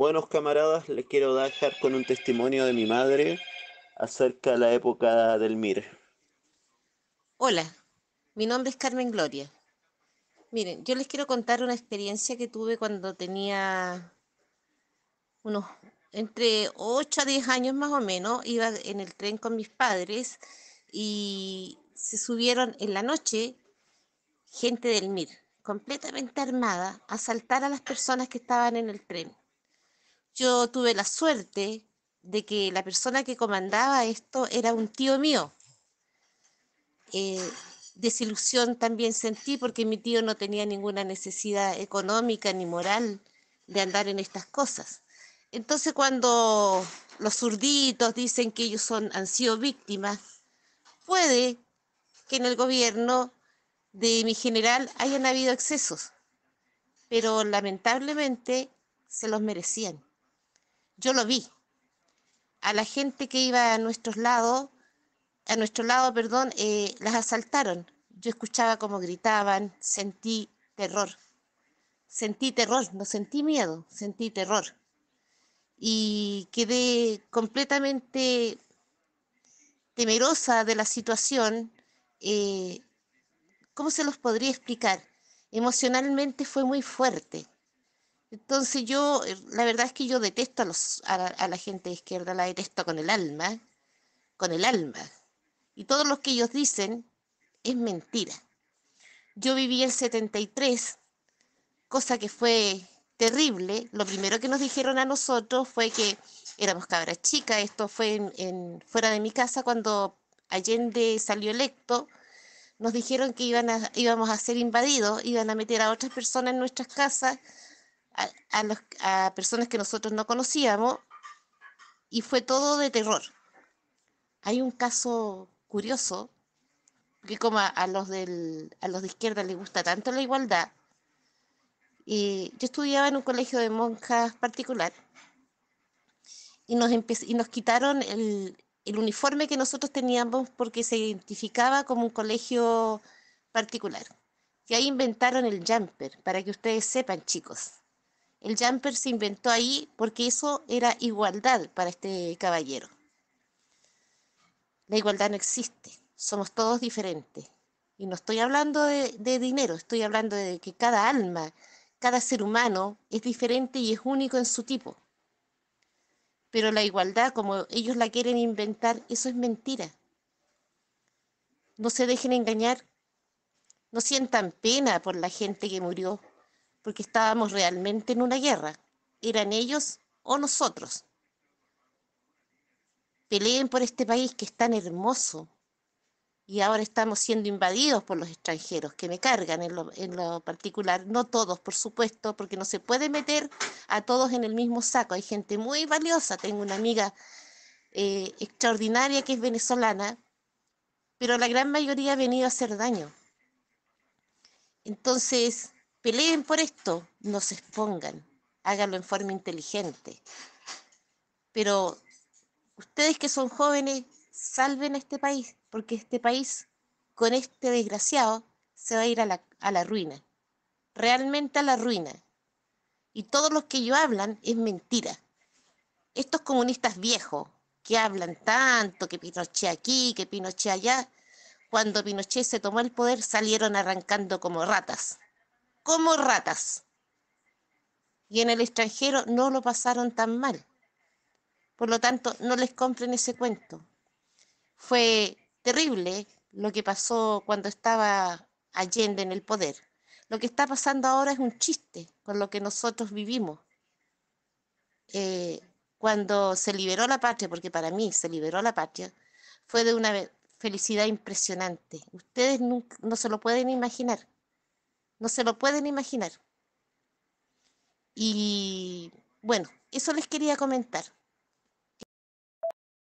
Buenos camaradas, les quiero dejar con un testimonio de mi madre acerca de la época del MIR. Hola, mi nombre es Carmen Gloria. Miren, yo les quiero contar una experiencia que tuve cuando tenía unos entre 8 a 10 años más o menos. Iba en el tren con mis padres y se subieron en la noche gente del MIR, completamente armada, a asaltar a las personas que estaban en el tren. Yo tuve la suerte de que la persona que comandaba esto era un tío mío. Eh, desilusión también sentí porque mi tío no tenía ninguna necesidad económica ni moral de andar en estas cosas. Entonces cuando los surditos dicen que ellos son, han sido víctimas, puede que en el gobierno de mi general hayan habido excesos, pero lamentablemente se los merecían. Yo lo vi. A la gente que iba a nuestros lados, a nuestro lado, perdón, eh, las asaltaron. Yo escuchaba cómo gritaban, sentí terror. Sentí terror, no sentí miedo, sentí terror. Y quedé completamente temerosa de la situación. Eh, ¿Cómo se los podría explicar? Emocionalmente fue muy fuerte. Entonces yo, eh, la verdad es que yo detesto a, los, a, la gente de izquierda, la detesto con el alma, con el alma. Y todo lo que ellos dicen es mentira. Yo viví el 73, cosa que fue terrible. Lo primero que nos dijeron a nosotros fue que éramos cabras chicas. Esto fue en, fuera de mi casa cuando Allende salió electo. Nos dijeron que iban a, íbamos a ser invadidos, iban a meter a otras personas en nuestras casas a, personas que nosotros no conocíamos y fue todo de terror. Hay un caso curioso, que como a, los, a los de izquierda les gusta tanto la igualdad, y yo estudiaba en un colegio de monjas particular y nos, nos quitaron el, el uniforme que nosotros teníamos porque se identificaba como un colegio particular. Y ahí inventaron el jumper, para que ustedes sepan, chicos. El jumper se inventó ahí porque eso era igualdad para este caballero. La igualdad no existe, somos todos diferentes. Y no estoy hablando de, de dinero, estoy hablando de que cada alma, cada ser humano es diferente y es único en su tipo. Pero la igualdad, como ellos la quieren inventar, eso es mentira. No se dejen engañar. No sientan pena por la gente que murió porque estábamos realmente en una guerra. Eran ellos o nosotros. Peleen por este país que es tan hermoso y ahora estamos siendo invadidos por los extranjeros, que me cargan en lo, particular. No todos, por supuesto, porque no se puede meter a todos en el mismo saco. Hay gente muy valiosa. Tengo una amiga eh, extraordinaria que es venezolana, pero la gran mayoría ha venido a hacer daño. Entonces, Peleen por esto, no se expongan, háganlo en forma inteligente. Pero ustedes que son jóvenes, salven a este país, porque este país con este desgraciado se va a ir a la, ruina, realmente a la ruina. Y todos los que ellos hablan es mentira. Estos comunistas viejos que hablan tanto, que Pinochet aquí, que Pinochet allá, cuando Pinochet se tomó el poder salieron arrancando como ratas como ratas. Y en el extranjero no lo pasaron tan mal. Por lo tanto, no les compren ese cuento. Fue terrible lo que pasó cuando estaba Allende en el poder. Lo que está pasando ahora es un chiste con lo que nosotros vivimos. Eh, cuando se liberó la patria, porque para mí se liberó la patria, fue de una felicidad impresionante. Ustedes no se lo pueden imaginar. No se lo pueden imaginar. Y bueno, eso les quería comentar.